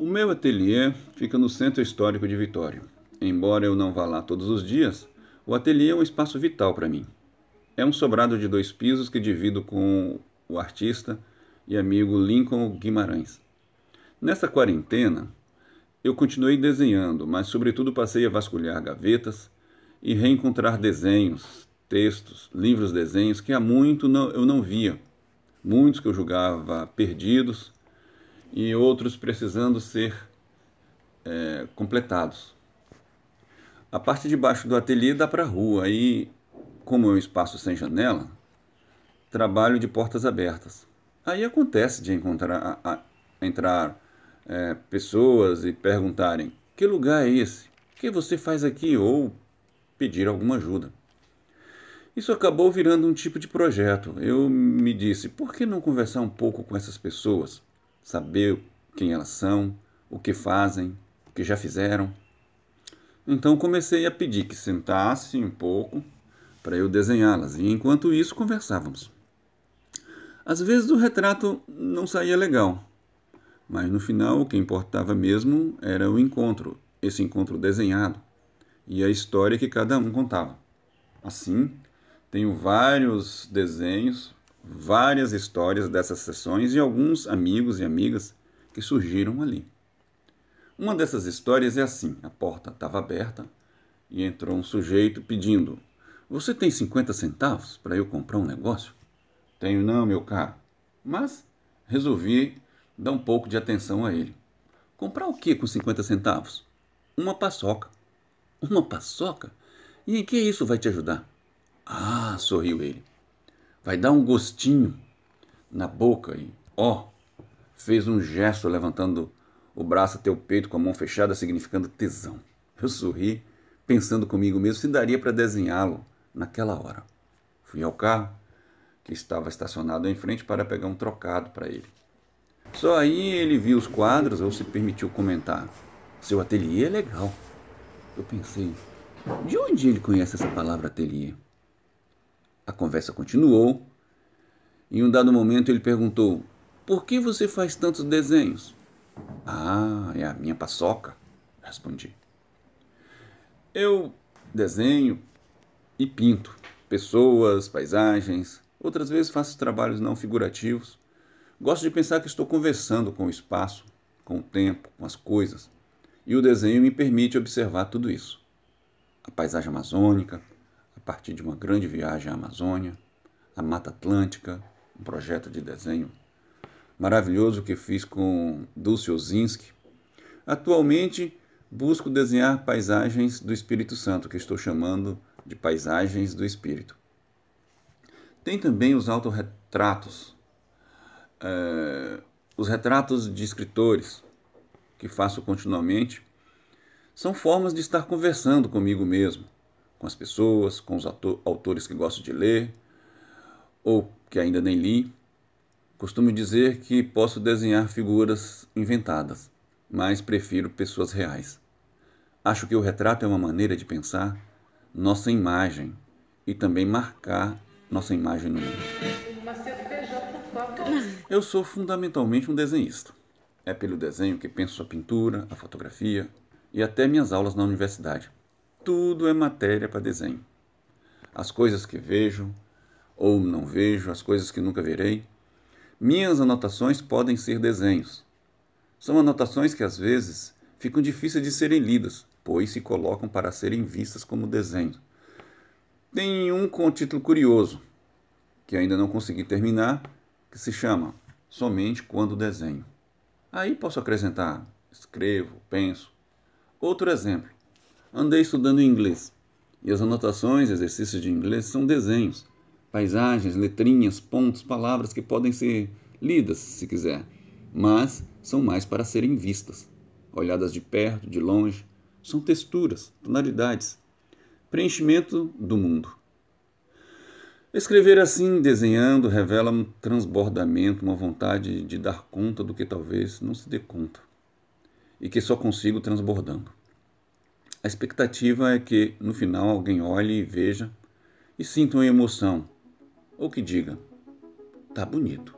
O meu ateliê fica no Centro Histórico de Vitória. Embora eu não vá lá todos os dias, o ateliê é um espaço vital para mim. É um sobrado de dois pisos que divido com o artista e amigo Lincoln Guimarães. Nessa quarentena, eu continuei desenhando, mas sobretudo passei a vasculhar gavetas e reencontrar desenhos, textos, livros, desenhos que há muito não, eu não via, muitos que eu julgava perdidos e outros precisando ser é, completados. A parte de baixo do ateliê dá para a rua e, como é um espaço sem janela, trabalho de portas abertas. Aí acontece de encontrar a, a entrar é, pessoas e perguntarem que lugar é esse? O que você faz aqui? Ou pedir alguma ajuda. Isso acabou virando um tipo de projeto. Eu me disse, por que não conversar um pouco com essas pessoas? saber quem elas são, o que fazem, o que já fizeram. Então comecei a pedir que sentassem um pouco para eu desenhá-las, e enquanto isso conversávamos. Às vezes o retrato não saía legal, mas no final o que importava mesmo era o encontro, esse encontro desenhado e a história que cada um contava. Assim, tenho vários desenhos várias histórias dessas sessões e alguns amigos e amigas que surgiram ali. Uma dessas histórias é assim: a porta estava aberta e entrou um sujeito pedindo: Você tem 50 centavos para eu comprar um negócio? Tenho não, meu caro. Mas resolvi dar um pouco de atenção a ele. Comprar o que com 50 centavos? Uma paçoca. Uma paçoca? E em que isso vai te ajudar? Ah, sorriu ele. Vai dar um gostinho na boca e, ó, fez um gesto levantando o braço até o peito com a mão fechada, significando tesão. Eu sorri, pensando comigo mesmo se daria para desenhá-lo naquela hora. Fui ao carro, que estava estacionado em frente, para pegar um trocado para ele. Só aí ele viu os quadros ou se permitiu comentar. Seu ateliê é legal. Eu pensei, de onde ele conhece essa palavra ateliê? A conversa continuou. Em um dado momento ele perguntou: Por que você faz tantos desenhos? Ah, é a minha paçoca, respondi. Eu desenho e pinto pessoas, paisagens, outras vezes faço trabalhos não figurativos. Gosto de pensar que estou conversando com o espaço, com o tempo, com as coisas, e o desenho me permite observar tudo isso. A paisagem amazônica, partir de uma grande viagem à Amazônia, à Mata Atlântica, um projeto de desenho maravilhoso que fiz com Dulce Ozinski. Atualmente busco desenhar paisagens do Espírito Santo, que estou chamando de paisagens do Espírito. Tem também os autorretratos, é, os retratos de escritores, que faço continuamente, são formas de estar conversando comigo mesmo com as pessoas, com os autores que gosto de ler ou que ainda nem li. Costumo dizer que posso desenhar figuras inventadas, mas prefiro pessoas reais. Acho que o retrato é uma maneira de pensar nossa imagem e também marcar nossa imagem no mundo. Eu sou fundamentalmente um desenhista. É pelo desenho que penso a pintura, a fotografia e até minhas aulas na universidade tudo é matéria para desenho. As coisas que vejo ou não vejo, as coisas que nunca verei, minhas anotações podem ser desenhos. São anotações que às vezes ficam difíceis de serem lidas, pois se colocam para serem vistas como desenhos. Tem um com título curioso, que ainda não consegui terminar, que se chama Somente Quando Desenho. Aí posso acrescentar escrevo, penso. Outro exemplo andei estudando inglês. E as anotações, exercícios de inglês, são desenhos, paisagens, letrinhas, pontos, palavras que podem ser lidas, se quiser, mas são mais para serem vistas, olhadas de perto, de longe. São texturas, tonalidades, preenchimento do mundo. Escrever assim, desenhando, revela um transbordamento, uma vontade de dar conta do que talvez não se dê conta e que só consigo transbordando. A expectativa é que, no final, alguém olhe e veja e sinta uma emoção, ou que diga: tá bonito.